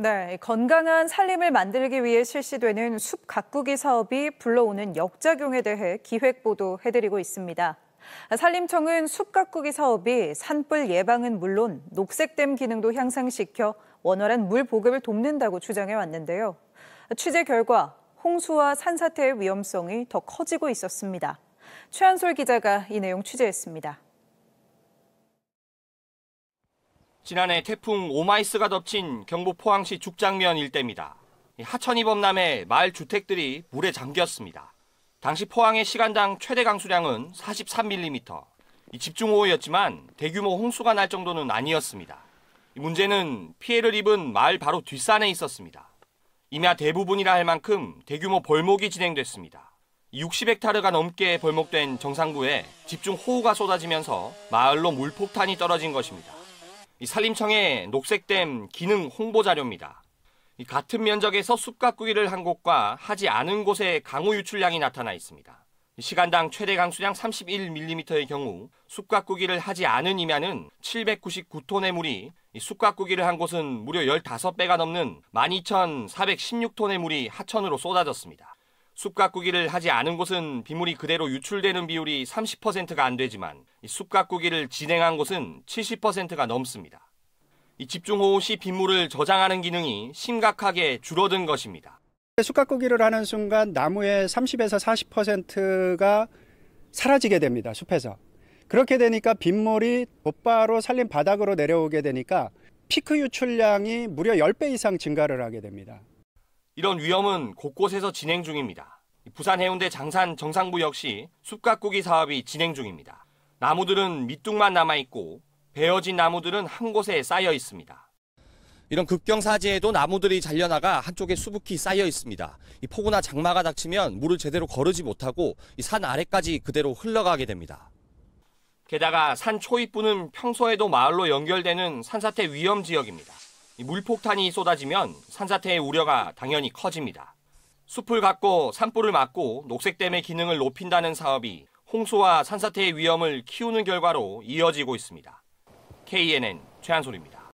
네, 건강한 산림을 만들기 위해 실시되는 숲 가꾸기 사업이 불러오는 역작용에 대해 기획 보도해드리고 있습니다. 산림청은 숲 가꾸기 사업이 산불 예방은 물론 녹색댐 기능도 향상시켜 원활한 물 보급을 돕는다고 주장해 왔는데요. 취재 결과 홍수와 산사태의 위험성이 더 커지고 있었습니다. 최한솔 기자가 이 내용 취재했습니다. 지난해 태풍 오마이스가 덮친 경북 포항시 죽장면 일대입니다. 하천 이범람에 마을 주택들이 물에 잠겼습니다. 당시 포항의 시간당 최대 강수량은 43mm. 집중호우였지만 대규모 홍수가 날 정도는 아니었습니다. 문제는 피해를 입은 마을 바로 뒷산에 있었습니다. 임야 대부분이라 할 만큼 대규모 벌목이 진행됐습니다. 60헥타르가 넘게 벌목된 정상구에 집중 호우가 쏟아지면서 마을로 물폭탄이 떨어진 것입니다. 이 산림청의 녹색댐 기능 홍보 자료입니다. 같은 면적에서 숲가꾸기를 한 곳과 하지 않은 곳의 강우 유출량이 나타나 있습니다. 시간당 최대 강수량 31mm의 경우 숲가꾸기를 하지 않은 임야는 799톤의 물이 숲가꾸기를 한 곳은 무려 15배가 넘는 12,416톤의 물이 하천으로 쏟아졌습니다. 숲가꾸기를 하지 않은 곳은 비물이 그대로 유출되는 비율이 30%가 안 되지만 숲가꾸기를 진행한 곳은 70%가 넘습니다. 집중호우 시 빗물을 저장하는 기능이 심각하게 줄어든 것입니다. 숲가꾸기를 하는 순간 나무의 30에서 40%가 사라지게 됩니다. 숲에서. 그렇게 되니까 빗물이 곧바로 산림 바닥으로 내려오게 되니까 피크 유출량이 무려 10배 이상 증가를 하게 됩니다. 이런 위험은 곳곳에서 진행 중입니다. 부산 해운대 장산 정상부 역시 숲가꾸기 사업이 진행 중입니다. 나무들은 밑둥만 남아있고 베어진 나무들은 한 곳에 쌓여 있습니다. 이런 급경사지에도 나무들이 잘려나가 한쪽에 수북히 쌓여 있습니다. 이 폭우나 장마가 닥치면 물을 제대로 거르지 못하고 이 산 아래까지 그대로 흘러가게 됩니다. 게다가 산 초입부는 평소에도 마을로 연결되는 산사태 위험 지역입니다. 물폭탄이 쏟아지면 산사태의 우려가 당연히 커집니다. 숲을 갖고 산불을 막고 녹색댐의 기능을 높인다는 사업이 홍수와 산사태의 위험을 키우는 결과로 이어지고 있습니다. KNN 최한솔입니다.